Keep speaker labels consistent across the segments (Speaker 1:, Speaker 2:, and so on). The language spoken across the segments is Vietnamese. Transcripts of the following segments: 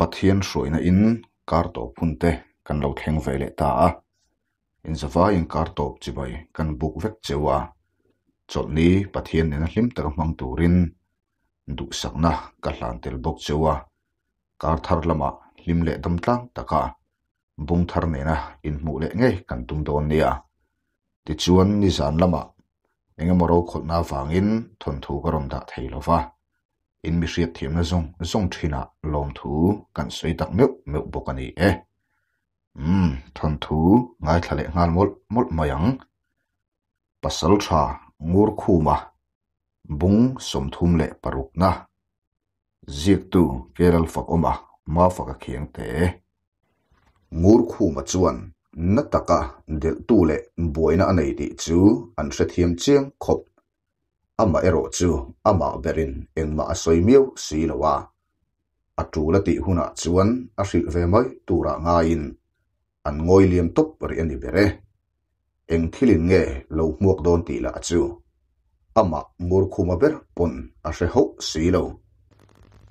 Speaker 1: pathian hruaina in kar tawphun te kan lo thleng ve leh ta a inzawaiin kar tawp chi bai kan buk vek cheu a chawlh ni pathian nen a hlim tak a hmang turin duh sakna ka hlan tel bawk cheu a kar thar lamah hlim leh dam tlang taka bung thar nena in hmuh leh ngei kan tum dawn ni a ti chuan ni zan lamah engemaw ro kholhna vangin thon thu ka rawm dah thei lo va in mi riat thiam na zong zong thina lom thu kan sei tak meu meu bok ani e um thon thu ngai thale ngal mol mol mayang pasal cha, ngur khu ma bung som thum lệ paruk na ziek tu keral fak oma ma fak a khiang te e. ngur khu ma chuan na taka del tu le boina anei đi chu anh sẽ thiam chiang khóc ama ero chu ama berin engma soi miu si lawa atula ti huna chuan a hri ve mai tura nga in an ngoi liam top pari ani bere eng thilin nge lo muak don ti la chu ama ngur khuma ber pon a hre ho si lo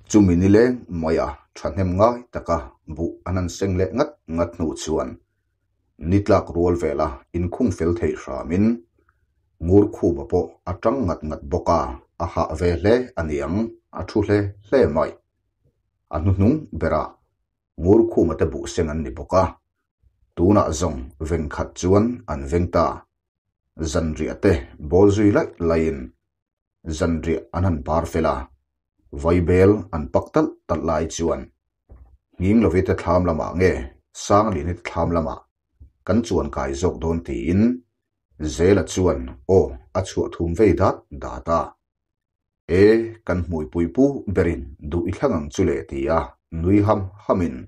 Speaker 1: chumi ni le maya thahnem ngai taka bu anan seng le ngat ngat nu chuan nitlak rol vela in khung fel thei min? ngur khu ba po à atang ngat ngat boka a à ha ve hle aniam à a thu hle hle mai anu nu bera ngur khu mate bu seng an ni boka tuna zong veng khat chuan an veng ta zan ria te bol zui lai lain zan ria anan par fela vaibel an paktal tal lai chuan nging lovite thlam lama nge sang li ni thlam lama kan chuan kai zok don ti in zela chuan o a chuah thum vei dat data e kan hmui bụi pu berin du i thlangang chu le ti à? nui ham hamin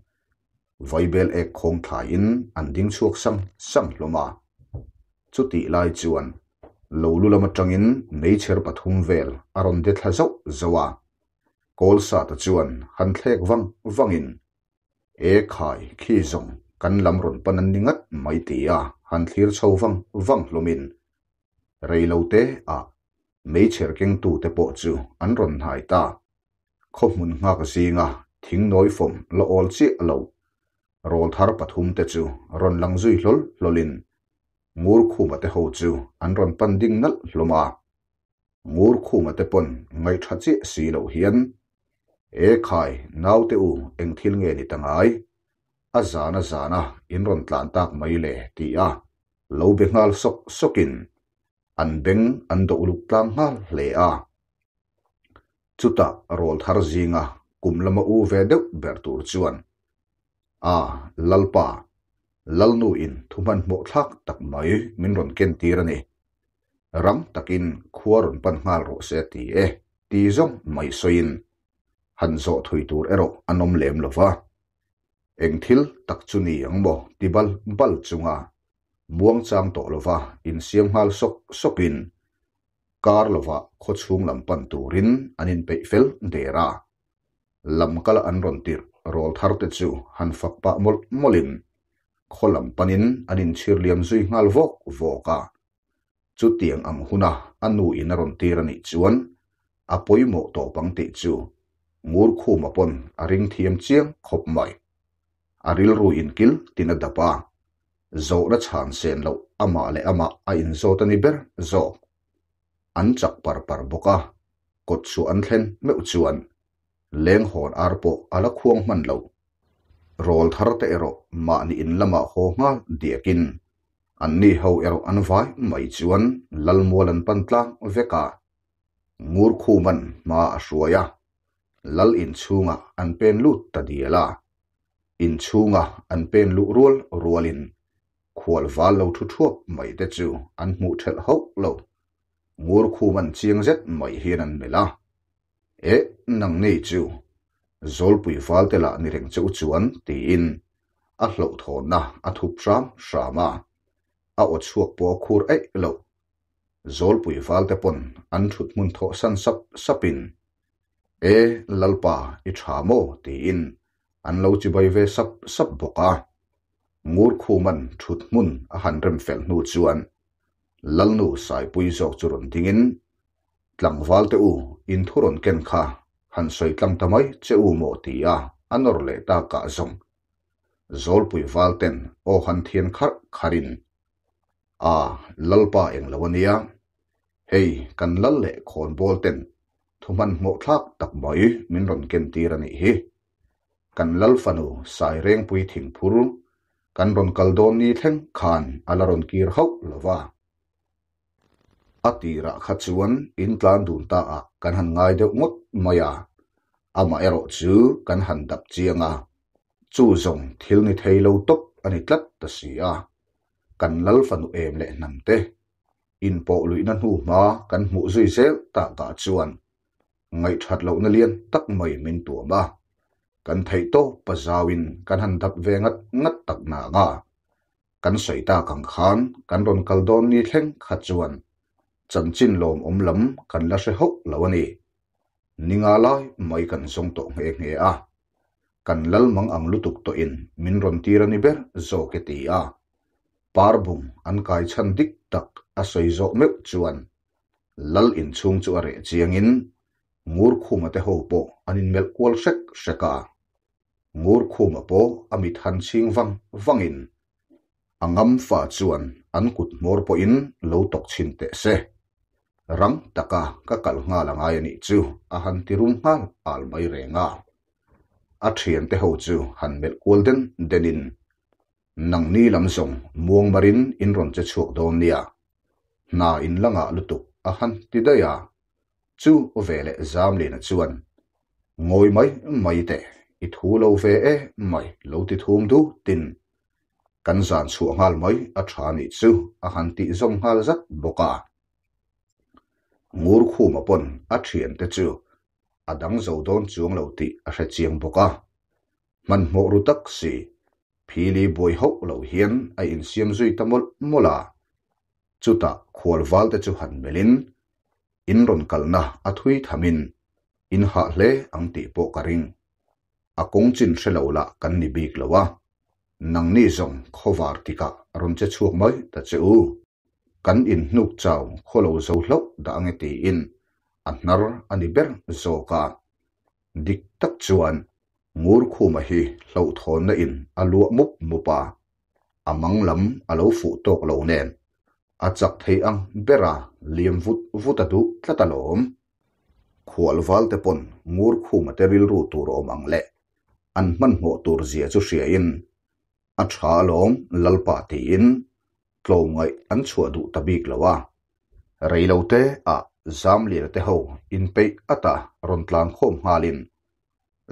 Speaker 1: vaibel không thay in an ding chuak sam sam loma Chú ti lai lâu lâu lo lu in tangin nei cher pathum vel aron à de à. thla zau zawa kol sa ta chuan han thlek wang in, e khai khi zong kan lam rul panan ningat mai ti a à, han thlir chho wang vâng, wang vâng, lumin reilo te a à, mei cher keng tu te po chu an ron hai ta kho mun nga ka zinga thing nói phom lo ol chi alo rol thar pathum te chu ron lang zui lol lolin ngur khuma te ho chu an ron pan ding nal hloma ngur khuma te pon ngai tha chi si lâu hiền e khai nau te u eng thil nge ni tangai a zana zana in ron tlan tak mai le ti a lo be ngal sok sokin an beng an do uluk tlang ngal le a chuta rol thar zinga kum lama u ve deuh ber tur chuan a lalpa lalnu in thuman mo thak tak mai min ron ken tir ani ram takin khuarun pan ngal ro se ti e ti zong mai soin han zo thui tur ero anom lem lova eng thil tak chu ni angmo tibal bal chunga muang chang to lova in siam hal sok sokin kar lova kho chung lam pan turin anin pe fel dera lam kal an ron tir rol thar te chu han fak pa mol molin kho lam panin anin chhir liam zui ngal vok voka chu tiang am huna anu in ron tir ani chuan apoi mo to pang te chu ngur khu mapon ring thiam chiang khop mai aril ru inkil tina dapa zo ra chan sen lo ama le ama a in zo tani ber zo an chak par par boka kot chu an thlen me u chuan leng hon arpo ala khuang man lo rol thar te ero ma ni in lama ho nga diakin an ni ho ero an vai mai chuan lalmol an pantla veka ngur khu man ma ashuaya lal in chunga an pen lut ta diela in inchunga an pen lu rual rualin khual wal lo thu thuak mai te chu an mu thel ho lo mur khu man chiang zet mai hian an mela e nang nei chu zol pui wal te la ni reng chu chuan ti in a hlo tho na a thup ram shama a o chuak po khur ai e lo zol pui wal te pon an thut mun tho san sap sapin e lalpa i thamo ti in an lo chi bai ve sap sap boka ngur khu man thut mun a han rem fel nu chuan lal nu sai pui zok churon dingin tlang wal te u in thuron ken kha han soi tlang tamai che u mo ti a anor le ta ka zong zol pui wal ten o han thien khar kharin à, a lalpa eng lawania hei kan lal le khon bol ten thuman mo thak tak mai min ron ken tir ani hi kan lalfanu sai reng pui thing phur kan ron kaldon ni thleng khan alaron kir ho lova atira khachuan in tlan dun ta a kan han ngai deuh ngot maya ama ero chu kan han dap chianga chu zong thil ni theilo tok ani tlat ta sia kan lalfanu em le nam te in po luina hnu ma kan hmu zui se ta ta chuan ngai that lo na lian tak mai min tu ma kan thấy tô bà giao in kan hàn thập về ngắt ngắt tặc nà ngà kan sợi ta càng khán kan đồn cal đồn ni theng khát chuan chẳng chín lồm ôm lấm kan la sẽ hốc là anh ấy nhưng à lại mấy kan song tổ nghe nghe à kan lal mang ang lutuk to in min ron tira ni ber zo ke ti a parbung an cái chan dik tak a soi zo mek chuan lal in chung chua are chiang in ngur khuma te ho po anin mel kwal shek à ngur khum apo ami than vang wang wangin angam fa chuan an kut mor po in lo tok chin te se rang taka ka kal nga la ngai ani chu a han ti rum hal al mai re nga a thian te ho chu han mel golden denin nang ni lam zong muang marin in ron che chuak dom nia na in langa lutuk a han ti da ya à. chu vele zam le na chuan ngồi mấy mấy tệ ít thu lâu về e mai lo ti thum du tin kan zan chu ngal mày a tha ni chu a han ti zong ngal zat boka ngur khu ma pon a thian te chu a dang zo don chuang lâu ti a hre chiang boka man mo ru tak si phili boi ho lâu hian a in xiêm siam zui tamol mola chuta khol wal te chu han melin in ron na a thui thamin in ha lê ang ti po karing a kong chin thelo la kan ni bik lowa nang ni zong khovar tika ron che chuak mai ta che u kan in nuk chaw kholo zo hlo da ange ti in a hnar ani ber zo ka dik tak chuan ngur khuma hi hlo thon na in a lu mup mupa amang lam alo fu tok lo nen a chak thei ang bera liam vut vuta du tlatalom khwal wal te pon ngur khuma teril ru tur omang le an man ngo tur zia chu sia in a tha lom lalpa ti in tlo ngai an chua du tabik lawa reilo te a zam lir te ho in pe ata ron tlang khom halin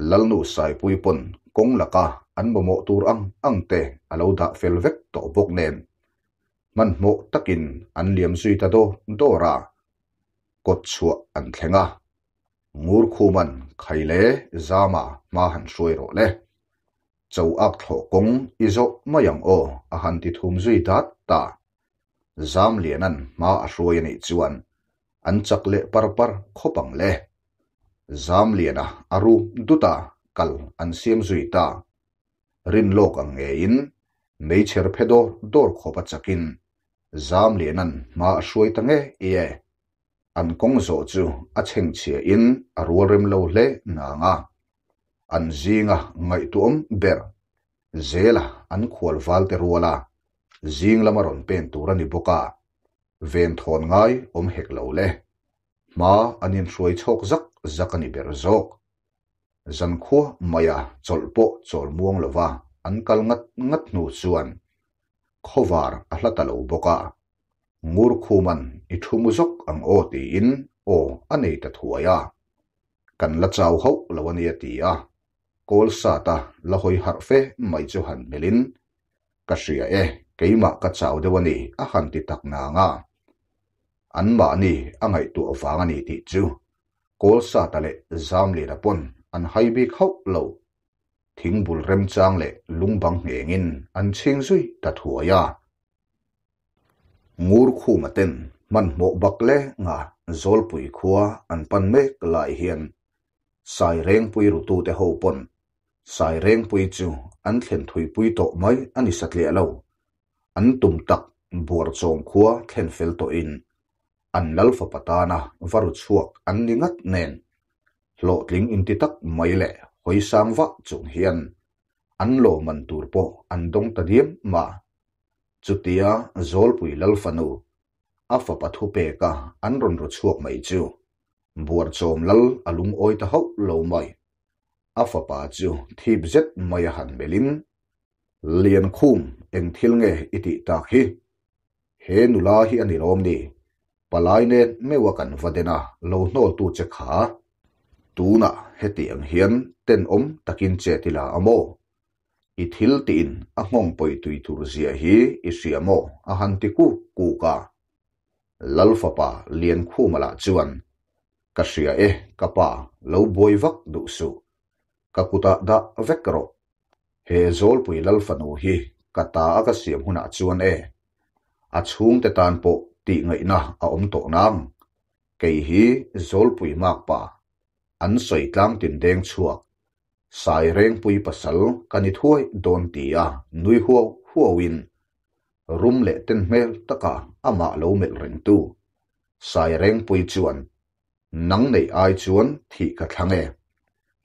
Speaker 1: lalnu sai pui pon kong laka an bo mo tur ang ang te alo da fel vek to bok nen man mo takin an liam zui ta do dora kot chua an thlenga ngur khuman khaile zama ma han shoi ro le chau ak tho kong i zo ma yang o a han ti thum zui da ta zam lienan ma a shoi ni chuan an chak le par par khopang le zam liena aru duta kal an siem zui ta rin lok ang mei cher phe do dor khopa chakin zam lienan ma a shoi tange an kong zo chu a cheng che in a rual rem lo hle na nga an zinga ngai tuam ber zela an khual wal te ruala zing lama ron pen tur ani boka ven thon ngai om hek lo le ma anin ruai chok zak zak ani ber zok zan khua maya cholpo cholmuang lova an kal ngat ngat nu chuan khovar a hlatalo boka murkhuman i thumu zok ang o ti in o anei ta thuaya kan la chau ho lawani ti a kol sa ta la hoi har fe mai chu han melin ka shia e eh, keima ka chau dewani a han ti tak na nga an ma ni angai tu awanga ni ti chu kol sa ta le zam le pon an hai bi khau lo thing bul rem chang le lungbang ngengin an ching zui ta thuaya ngur khu maten man mo bakle nga zol pui khua an pan me lai hiền. sai rèn pui ru tu te ho pon sai rèn reng pui chu an thlen thui pui to mai ani satle lâu, an tum tắc bur chom khua thlen fel to in an lal fa patana varu chuak an ningat nen lo tling in ti tak mai le hoi sang va chung hiền, an lo man tur po an dong ta diem ma จุดที่ยาจอลปุยลลฟันูอาฟปัทุเปกะอันรนรถชวกไม่จูบัวจอมลลอลุงอ้อยตาหกลมไม่อาฟปัจูทีบเจ็ดไม่หันเบลินเลียนคุมเองทิลเงอิติตาฮิเฮนุลาฮีอันิรอมนีปลายเนตไม่ว่ากันวันเดน่าโลโนตูเจขาตูน่ะเฮติอังเฮียนเต็นอมตะกินเจติลาอโม i thil tin a ngong poi tui tur zia hi i siamo a han ti ku ku ka lalfa pa lien khu mala chuan ka sia e eh, ka pa lo boi vak du su ka kuta da vekro he zol pui lalfa nu hi ka ta ka siam huna juan eh, a chhung te tan po ti ngay na a om to nang kei hi zol pui mak pa an soi tlang tin deng chuak sai reng pui pasal kanit huai don tia nui huau win rum le ten mel taka ama lo mel reng tu sai reng pui chuan nang nei ai chuan thi ka thange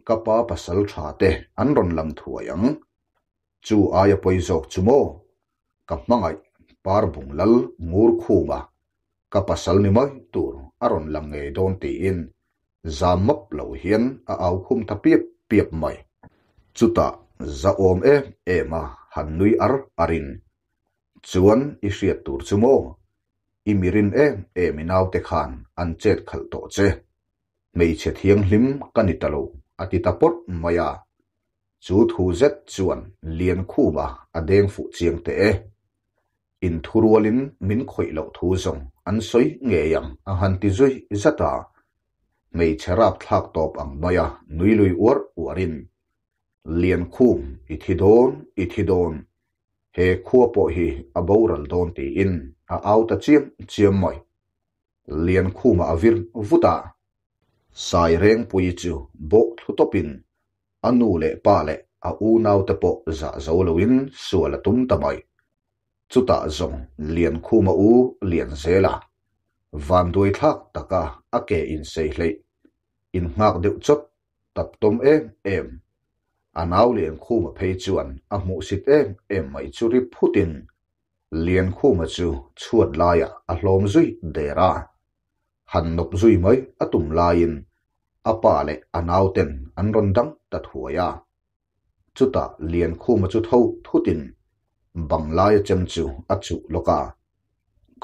Speaker 1: kapa pasal tha te an ron lam thuayang chu ai poi zok chumo kap mangai par bung lal ngur khu ba kapasal ni mai tur aron lang nge don ti in zamap lo hian a au khum thapip piep mai chuta za om e ema han nui ar arin chuan i hriat tur chu maw i mirin e emi nau te khan an chet khal to che mei che thiang hlim kanitalo atita pot maya chu thu zet chuan lian khu ba adeng fu chiang te e in thurualin min khoi lo thu zong an soi nge yang a han ti zui zata mei cherap thak top ang noya nui lui uar uarin lian khum ithidon ithidon he khua po hi aboral don ti in a auta chiam chiam moi lian khuma avir vuta sai reng pui chu bo thutopin anu le pa le a u nau te po za zo loin la tum tamai chuta zong lian khuma u lian zela van đuôi thác taka ake in xây hle in ngak deuh chot tập tom em em áo liền khu mà phei chuan a mu xịt em em mai churi phutin lian khu ma chu chuat laia à, a hlom zui dera han nop zui mai atum lain apa le anau ten an ron dang ta thuaya à. chuta lian khu ma chu bằng thutin bang laia chem chu achu loka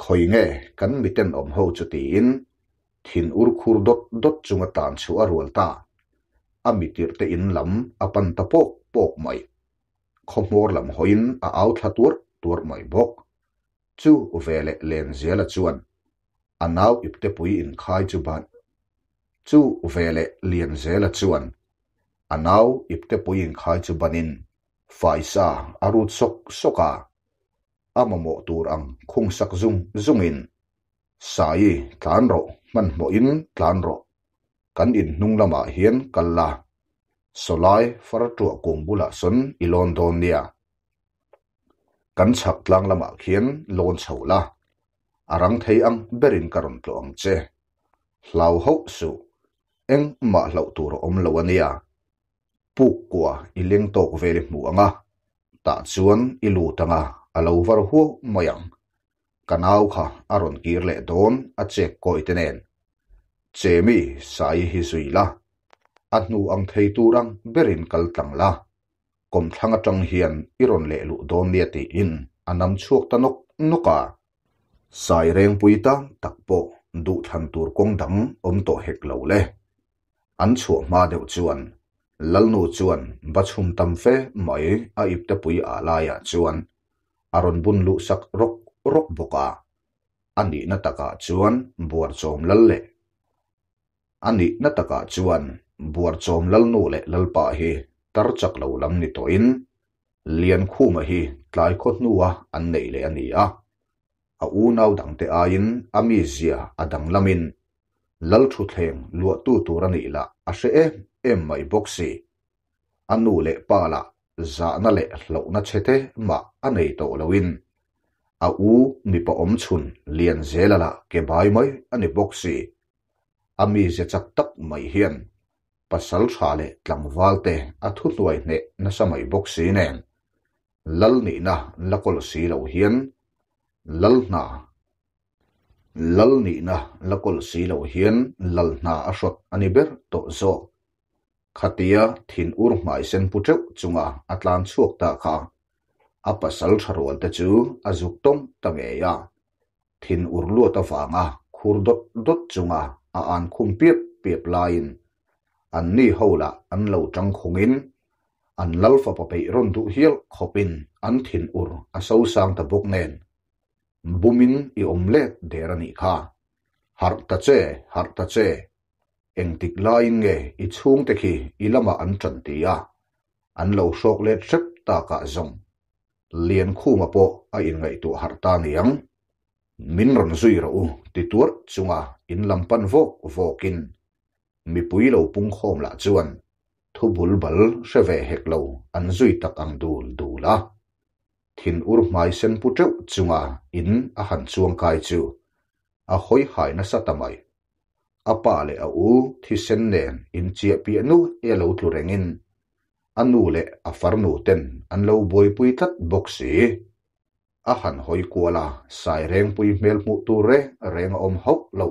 Speaker 1: khoi nge kan miten om ho chu ti in thin ur khur dot dot chunga tan chu a rual ta a mitir te in lam apan ta pok pok mai khomor lam hoin a au thlatur tur mai bok chu uvele len zela nào anaw ipte pui in khai chu ban chu uvele lian zela nào anaw ipte pui in khai chu banin faisa arut sok soka ama mo tur ang khung sak zung zungin sai tlan ro man mo in tlan ro kan in nung lama hian kalla solai far tu kumbula son ilon don nia kan chak tlang lama khian lon chola arang à thei ang berin karon tlo ang che hlau ho su eng ma hlau tur om lo ania pu kwa ileng tok vele mu anga ta chuan ilu tanga alo var hu moyang kanau kha aron kir le don a chek koi tenen chemi sai hi suila atnu ang thei turang berin kal tangla kom thlanga tang hian iron le lu don ne ti in anam chuak tanok nuka sai reng puita takpo du than tur kong dang om to hek lo le an chu ma deu chuan lalnu chuan bachum tam fe mai a ipte pui a la ya chuan อรุณบุญลุสักรกรกบุกาอันนี้นัตกาจวนบัวชมลลเลอันนี้นัตกาจวนบัวชมลลนูเลลลปาฮีตรจักลวลัำนิตอินเลียนคู่มาฮีไกลโดนัวอันไหนเลยอันนี้อ่ะอาอูนาวดังเตอาอินอามิเซียอดังลามินลลชุดเฮงลวดตู้ตัวนี้ละอาเชเอเอ็มไม่บกซีอันนูเลปาละ zahna dạ, le hlawna chete ma anei to loin a à, u nipa om chun lian zelala ke bai mai ani boxi ami à, ze chak tak mai hian pasal tha le tlangwal te a thu luai ne na samai boxi ne lal ni na lakol si lo hian lal na lal ni na lakol si lo hian lal na a shot ani ber to zo khatia thin ur hmai sen pu teuh chunga atlan chuak ta kha a pasal tharual te chu a zuk tom tangeya thin ur lu ta wanga khur dot dot chunga a an khum piep piep lain an ni hola an lo tang khungin an lal fa pa pei ron du hiel khopin an thin ur a so sang ta buk nen bumin i omlet derani kha har ta che har ta che anh tik la in nge i chung te khi i lama an chan ti a an à. lo sok le trep ta ka zong liền khu mà po a in ngai tu har ta ni ang min ron zui ro u ti tur chunga in à, lam vô, vô vokin mi pui lo pung khom la chuan thu bul sẽ về ve lâu, anh duy tắc tak ang dul la, thin ur mai sen pu chunga in à, a hàn chuông kai chu a hoi hai na satamai apa le a u thi sen nen in chia pi nu e lo thu rengin anu le a far nu ten an lo boi pui that boxi a han hoi kuala sai reng pui mel mu tu re reng om hok lo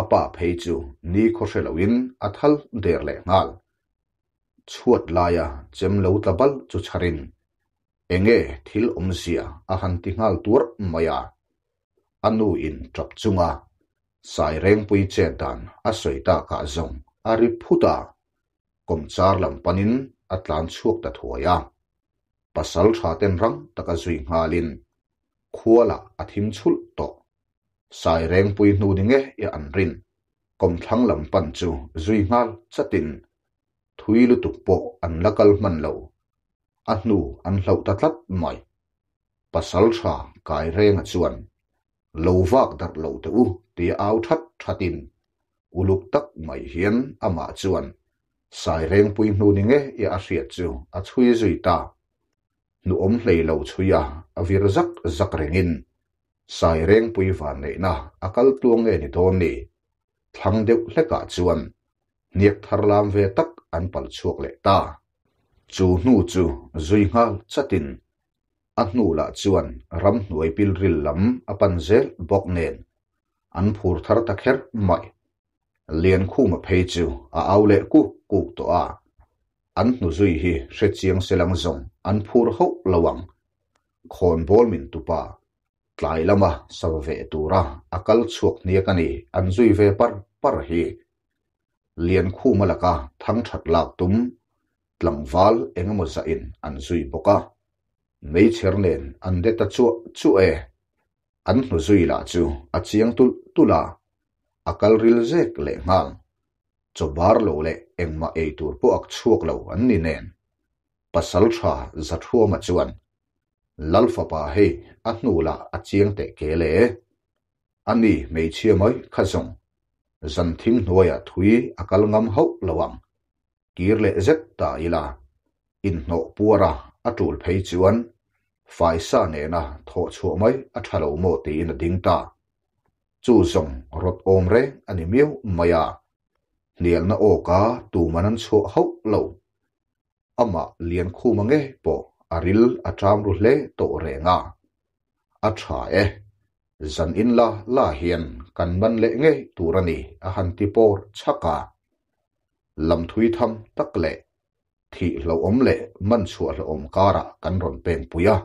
Speaker 1: apa phei chu ni kho se lo in a thal der le ngal chuat laya chem lo tabal chu charin enge thil omzia a han ti ngal tur maya anu in trap chunga sai reng pui che dan a soita ka zong a ri phuta kom char lam panin atlan chuak ta thuaya pasal tha ten rang taka zui ngalin khuala athim chul to sai reng pui nu dinge e an rin kom thang lam pan chu zui ngal chatin thui lu tuk po an lakal man lo an nu an hlau ta tlat mai pasal tha kai renga chuan lâu lo vak dak lo te u ti au u lục uluk tak mai hian ama chuan sai reng pui hnu ni nge i a hriat chu a chui zui ta nu om hlei lo chuya à, a vir zak zak rengin sai reng pui van nei na akal tuang nge ni dom ni thlang deuh hleka chuan niệt thar lam về tak an pal chuak le ta chu hnu chu zui ngal chatin anh nuôi lợn chuan ram nuôi pil ril lam a pan zel bọc nen anh phur thar ta kher mai lian khu ma phei chu a au lệ ku ku to a an hnu zui hi hre chiang selang zong an phur ho lawang khon bol min tupa tlai lama savve tura akal chuak nia này anh zui ve par par hi lian khu malaka thang thật lak tum lăng em engemaw za in an zui boka nei cherlen an de ta chu chu e an hnu zui la chu a chiang tu tula akal ril zek le ngal chobar lo le engma ei tur po ak chuak lo an ni nen pasal tha za hoa ma chuan lalfa pa he a hnu la a chiang te ke le ani à mei chia mai kha zong zan thing hnuaya à thui akal à ngam ho lawang kirle zet ta ila in no puara atul phei chuan phải xa nè na thọ chua mấy a thà lâu mô tí na đinh ta. Chú dòng rốt ôm rê anh em yêu mây à. Niel na ô cá tù mà năn chua hốc lâu. Ama liền khu mà nghe bộ aril a tram rút lê tổ rẻ ngà. A thà e. Dân in la la hiền cần ban lệ nghe tù ra nì à hàn tì bò chắc à. Lâm thui thăm tắc lệ. Thị lâu ôm lệ mân chua lâu ôm cá ra cắn rộn bền bùi à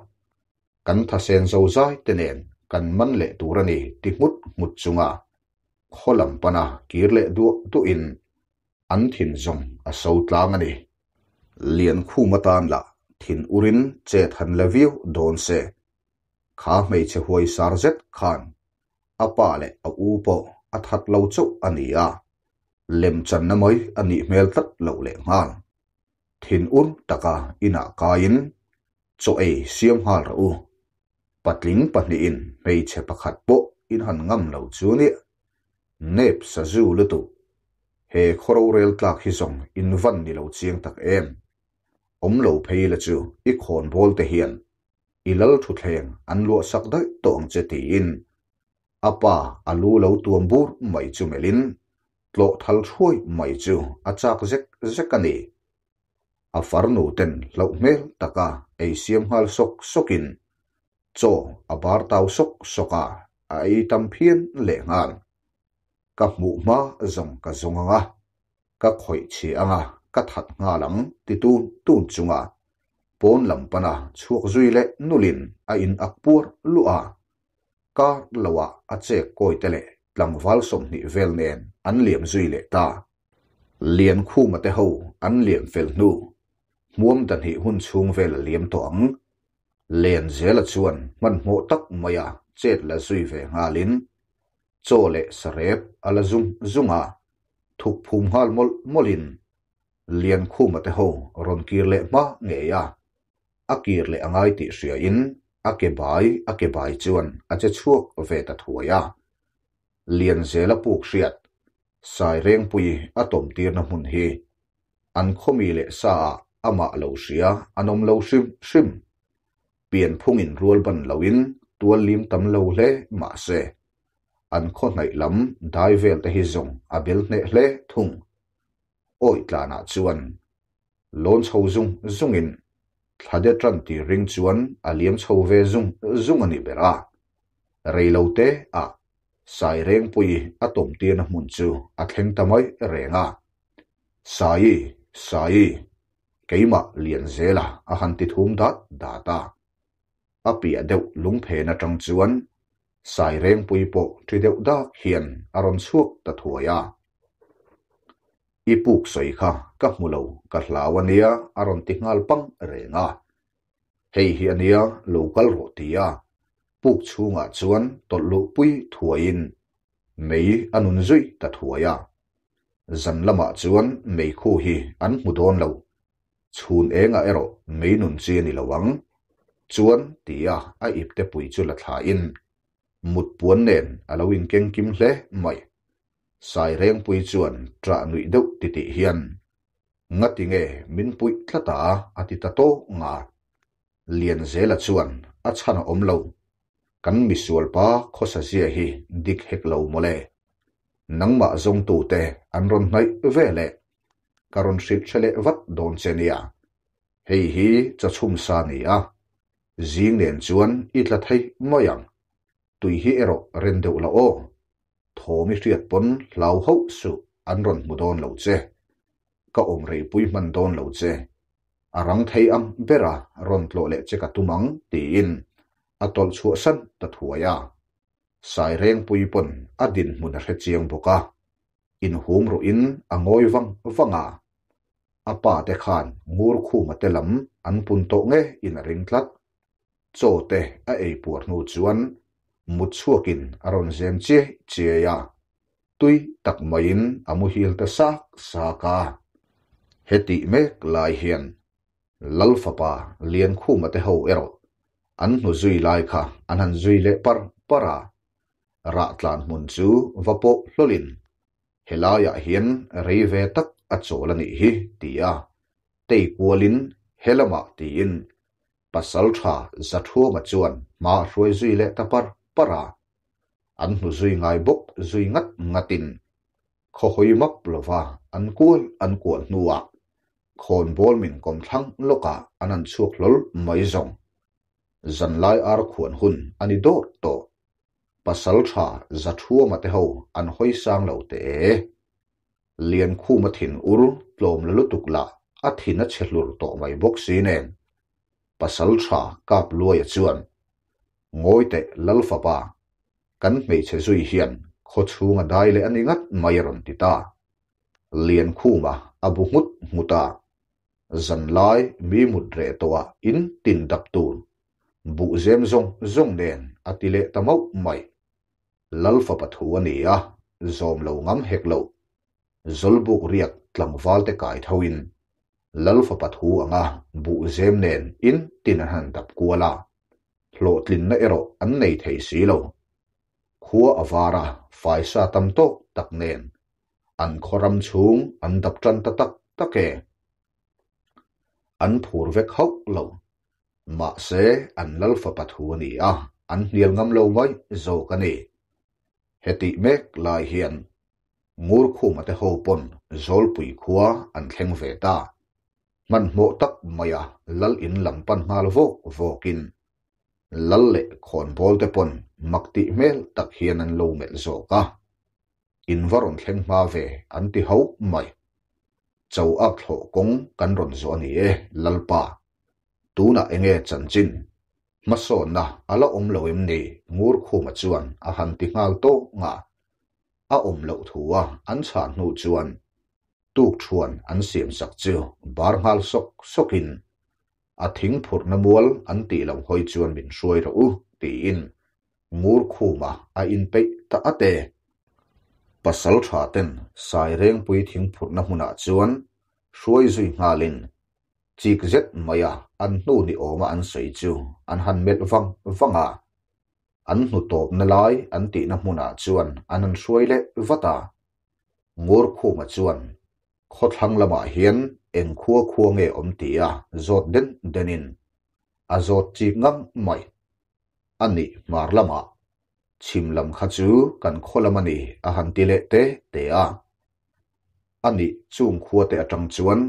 Speaker 1: sen tên kan thasen zo zai tenen kan man le turani ti ngut ngut chunga kholam pana lệ du tu in an thin zom a à so tlang ani lian khu matan la thin urin che than laviu don se kha mei che huai sarjet khan apa à le a à u po a that lo chu ani a lem chan na moi ani mel tat lo le ngal thin un taka ina kain cho ei siam hal ra u patling pahniin hmeichhe hạt pawh in han ngam lo chu nih nep sa zu lu tu he khoro rel tlak hi zong in van ni lâu chiang tak em lâu phê phei la ít i khon bol hiền, hian ilal thu thleng an lo sắc đấy tong che ti in à apa lâu lo tuam bur chú mê melin tlo thal chú, thuai mai chu achak zek zekani a farnu ten lo mel taka ei siam hal sok in cho abar bar tau sok soka a i tam phiên lệ ngan các mụ ma zong các zong anga ka khoi chi anga ka that nga lang ti tun tun chunga pon lam pana chuak zui le nulin a à in akpur lua ka lawa a à, à che koi tele tlang val som ni vel nen an liam zui le ta liền khu mà te hầu an liệm fel nu muom tan hi hun chung vel liam to ang liền dễ là chuồn mặn mộ tắc mây à chết là suy về ngà lín cho lệ sà rếp à là dung dung à thuộc phùm hal mol molin liền khu mà tê hồ ron kia lệ má nghệ à a kia lệ à ngai tị sửa in a kê bài a kê bài chuồn a chê chuộc về tạt hùa à liền dễ là buộc sẹt sai reng pui a tom tir na hun hi an khomi lệ sa ama lo sia anom lâu sim sim pian phungin rual ban loin tual lim tam lo hle ma se an kho nai lam dai vel te hi zong a bel ne hle thung oi tla na chuan lon chho zung zungin thade tran ti ring chuan aliam chho ve zung zung ani bera lâu te à sai reng pui atom tian a mun chu a thleng tamai renga sai sai keima lian zela a han ti thum dat ta a pi a deuh lung phe na tang chuan sai reng pui po thi deuh dak hian a ron chuak ta thuaia i puk soi kha ka hmulo ka hlaw ania a ron ti ngal pang renga hei hi ania local ro tia puk chunga chuan tollu pui thuain mei anun zui ta thuaia zan lama chuan mei khu hi an mudon lo chhun enga ero mei nun chi ni lawang chuẩn chuan à ai ip te pui chu la thla in mut puan nen alo in kinh kim hle mai sai reng pui chuan tra nui deuh ti ti hian nga ti nge min pui à ati ta to liền dễ zela chuan a chhana om lâu kan mi sual pa khosa zia hi dik hek lo mole nang ma zong tu te an ron nai vele karon ship chele vat don chenia hei hi cha chhum sa ni a zinglen chuan i tla thei moyang tui hi ero ren deuh lo o thomi riat pon hlau ho su an ron mu don lo che ka om rei pui man don lo che arang à thei ang bera ron tlo le che ka tumang ti in atol à chu san ta thuaya sai reng pui pon adin à hết re chiang boka in hùng ru in angoi wang wanga apa te khan ngur khu matelam an pun to nge in ring lát chawte a eipuar hnu chuan mut chhuakin a rawn zem che cheya tui tak maiin amu hil ta sak saka heti mek lai hian lalfapa lian khuma te ho ero an hnu zui lai ka, an han zui le par para ra tlan mun chu vapo hlolin helaya hian reive tak a lan hi tia tei kualin helama tiin pasal tha zathu ma chuan ma hroi zui le tapar para an nu zui ngai bok zui ngat ngatin kho hoi map lova an kual an kual nuwa khon bol min kom thang loka anan chuk lol mai zong zan lai ar khuan hun ani do to pasal tha zathu ma te ho an hoi sang lo te e lian khu ma thin ur tlom lalu tukla athina chelur to mai bok si nen pasal tha kap luai chuan ngoi te lalfa pa kan mei che zui hian kho chunga dai le ani ngat mai ron ti ta lian khuma abu à ngut muta zan lai mi mut re towa in tin dap tu bu zem zong zong nen atile à tamau mai lalfa pathu ani a zom lo ngam hek lo zolbuk riak tlangwal te kai thoin lalfa pathu anga bu zem nen in tin an han tap kuala thlo tlin na ero an nei thei si lo khua avara faisa tam to tak nen an khoram chung an dap tran ta tak take an phur vek hok lo ma se an lalfa pathu ni a an hnial ngam lo vai zo ka ni heti mek lai hian ngur khu mate ho pon zol pui khua an thleng ve ta มันโมตักมายาลัลอินลำปันมาลโวโวกินลัลเล่ขอนบอลเตปนมักติเมลตักเฮียนันโลเมลโซกะอินวรอนเข่งมาเวอันที่ฮาวไม่เจ้าอักโหกงกันรอนโซนี่เอลัลปาตูน่ะเองเอจันจินมาสอนนะอะละอมโลเอ็มนี่งูรคูมาจวนอาหันติงาลโตงาอาอมโลทัวอันชาหนูจวน tuk chuan an siam sak chiu bar hal sok sokin a thing phur na mual an ti lo hoi chuan min suai ra u ti in ngur khuma a in pe ta ate pasal tha ten sai reng pui thing phur na huna chuan suai zui ngalin chik zet maya an nu ni oma an sei chu an han met wang wanga an nu top na lai an ti na huna chuan an an suai le vata ngur khuma chuan kho thlang lama hian eng khua khua nge om à a đến den denin à zot chi anh mai mà mar lama chim lâm lam kha chu kan kholam ani a han ti le te à anh ani chung khua te trăng chuan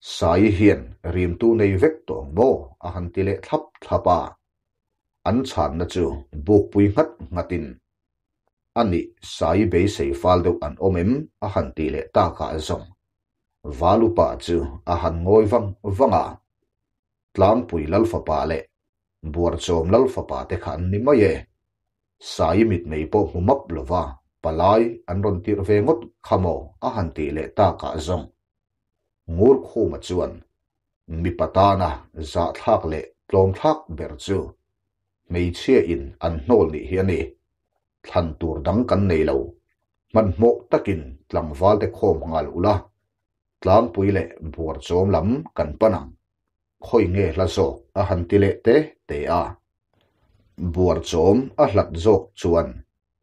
Speaker 1: sai hiền rim tu nei vek tong mo a à, han ti le thap thapa an à. chan na chu ngắt pui ngat ngatin ani à, sai be sei fal anh an em à han ti lệ ta ka zong valupa chu a han ngoi vang vanga tlam pui lal fa pa le buar chom lal fa pa te khan ni mai e sai mit mập po humap lova palai an ron tir ve ngot khamo a han ti lệ ta ka zong ngur khu ma chuan mi patana za thak lệ, tlom thak ber chu mei che in an nol ni hi ani e. than tur dang kan nei lo man mok takin tlang val te khom ngal ula tlam pui le buar chom lam kan panang khoi nge la zo a han ti le te te a buar chom a hlat zok chuan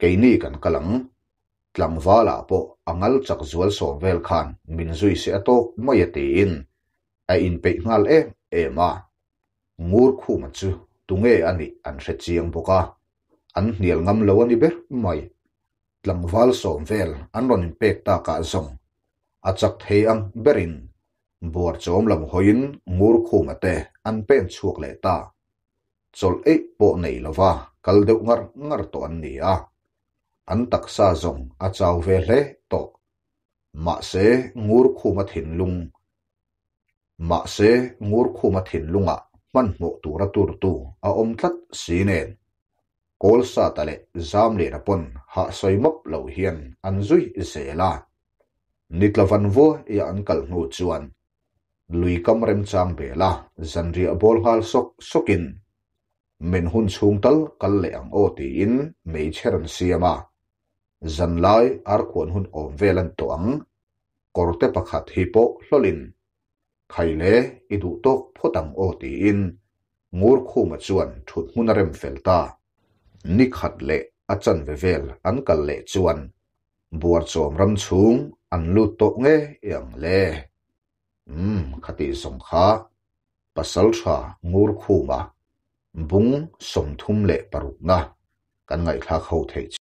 Speaker 1: keini kan kalang tlang vala po angal chak zual so vel khan min zui se to mai te in a in pe ngal e e ma ngur khu ma chu tunge ani an hre chiang boka an hniel ngam lo ani ber mai tlang val som vel an ron in pek ta ka zong a chak thei ang berin bor chom lam hoin ngur khuma te an pen chuak le ta chol e po nei lova kal deuh ngar ngar to an ni an tak sa zong a chaw ve le to ma se ngur khuma thin lung ma se ngur khuma thin lunga man mo tura tur tu a om tlat si nen kol sa tale zam le pon ha soimop lo hian an zui se la นิดลาฟันวัวยังกัลงูจวนลุยกมเรมจางเบล่าจันเรียบอลฮัลสกสกินเมนฮุนซุงตลกัลเลงโอตีอินเม่เชรนเสียมาจันไลอาร์ควนฮุ่นอมเวลันตัวงกอร์เตปักฮัตฮิปโปลลินไคเล่อิดูตกพดังโอตีอินมูร์คู่มาจวนชุดมุนเรมเฟลตานิกฮัตเล่อาจันเวเวลอันกัลเลจวนบัวจอมรำชงอันลุตโตเงียังเล่อืมคดิสงฆ์ปัสสาวะงูคูมาบุ้งสมทุ่มเล่ปรุงนะกันไงข้าเข้าเท